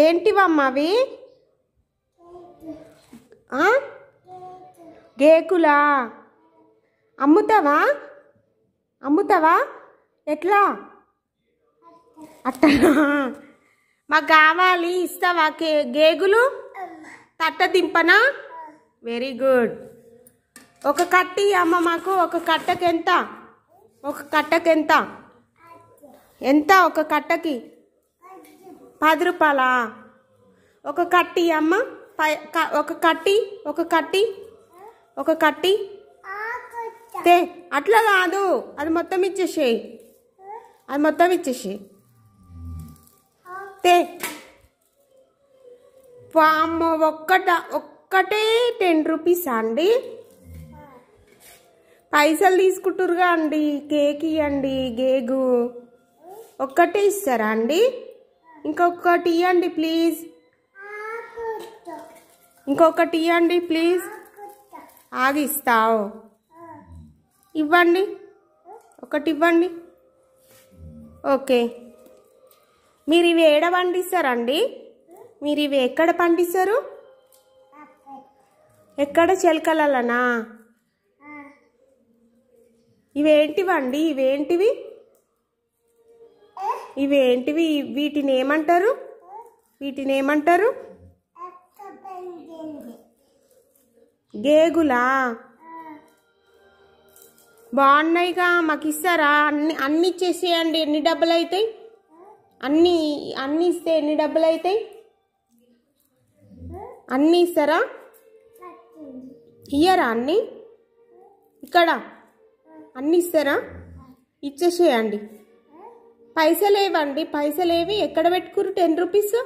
ఏంటివమ్మా అవి గేకులా అమ్ముతావా అమ్ముతావా ఎట్లా అట్ట మాకు కావాలి ఇస్తావా కే గేగులు తట్ట దింపనా వెరీ గుడ్ ఒక కట్టి అమ్మ మాకు ఒక కట్టకి ఎంత ఒక కట్టకి ఎంత ఎంత ఒక కట్టకి పది రూపాయలా ఒక కట్టి అమ్మ ఒక కట్టి ఒక కట్టి ఒక కట్టి తే అట్లా కాదు అది మొత్తం ఇచ్చేసేయి అది మొత్తం ఇచ్చేసేయి తే అమ్మ ఒక్కట ఒక్కటే టెన్ రూపీస్ అండి పైసలు తీసుకుంటురుగా అండి కేక్ ఇవ్వండి గేగు ఒక్కటే ఇస్తారా అండి ఇంకొకటి ఇవ్వండి ప్లీజ్ ఇంకొకటి ఇవ్వండి ప్లీజ్ ఆగిస్తావు ఇవ్వండి ఒకటి ఇవ్వండి ఓకే మీరు ఇవి ఏడ పండిస్తారండి మీరు ఇవి ఎక్కడ పండిస్తారు ఎక్కడ చెలకలనా ఇవేంటివండి ఇవేంటివి ఇవేంటివి వీటిని ఏమంటారు వీటిని ఏమంటారు గేగులా బాగున్నాయిగా మాకు ఇస్తారా అన్ని అన్ని ఇచ్చేసేయండి ఎన్ని డబ్బులు అవుతాయి అన్ని అన్ని ఇస్తే ఎన్ని డబ్బులు అవుతాయి అన్ని ఇస్తారా ఇయ్యరా అన్ని ఇక్కడ అన్ని ఇస్తారా ఇచ్చేసేయండి పైసలేవండి పైసలేవి ఎక్కడ పెట్టుకురు టెన్ రూపీస్